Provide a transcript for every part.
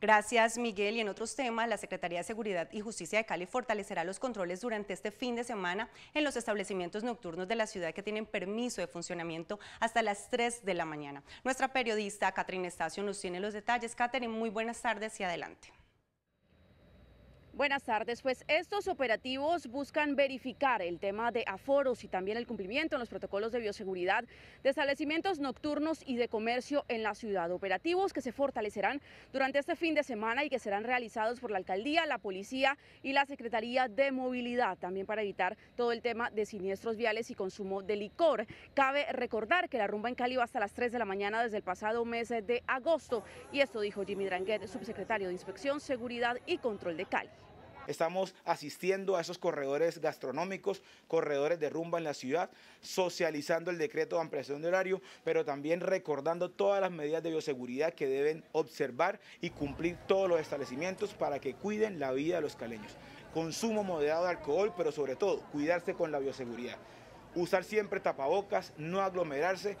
Gracias, Miguel. Y en otros temas, la Secretaría de Seguridad y Justicia de Cali fortalecerá los controles durante este fin de semana en los establecimientos nocturnos de la ciudad que tienen permiso de funcionamiento hasta las 3 de la mañana. Nuestra periodista, Catherine Estacio, nos tiene los detalles. Catherine, muy buenas tardes y adelante. Buenas tardes. Pues estos operativos buscan verificar el tema de aforos y también el cumplimiento en los protocolos de bioseguridad de establecimientos nocturnos y de comercio en la ciudad. Operativos que se fortalecerán durante este fin de semana y que serán realizados por la alcaldía, la policía y la Secretaría de Movilidad, también para evitar todo el tema de siniestros viales y consumo de licor. Cabe recordar que la rumba en Cali va hasta las 3 de la mañana desde el pasado mes de agosto y esto dijo Jimmy Dranguet, subsecretario de Inspección, Seguridad y Control de Cali. Estamos asistiendo a esos corredores gastronómicos, corredores de rumba en la ciudad, socializando el decreto de ampliación de horario, pero también recordando todas las medidas de bioseguridad que deben observar y cumplir todos los establecimientos para que cuiden la vida de los caleños. Consumo moderado de alcohol, pero sobre todo cuidarse con la bioseguridad usar siempre tapabocas, no aglomerarse,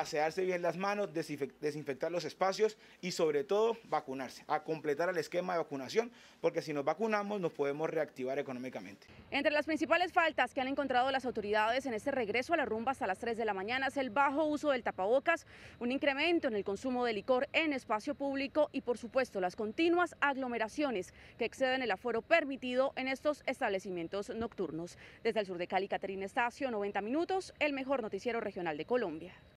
asearse bien las manos, desinfectar los espacios y sobre todo vacunarse, a completar el esquema de vacunación, porque si nos vacunamos nos podemos reactivar económicamente. Entre las principales faltas que han encontrado las autoridades en este regreso a la rumba hasta las 3 de la mañana es el bajo uso del tapabocas, un incremento en el consumo de licor en espacio público y por supuesto las continuas aglomeraciones que exceden el aforo permitido en estos establecimientos nocturnos. Desde el sur de Cali, Caterina Estacio, 90 minutos, el mejor noticiero regional de Colombia.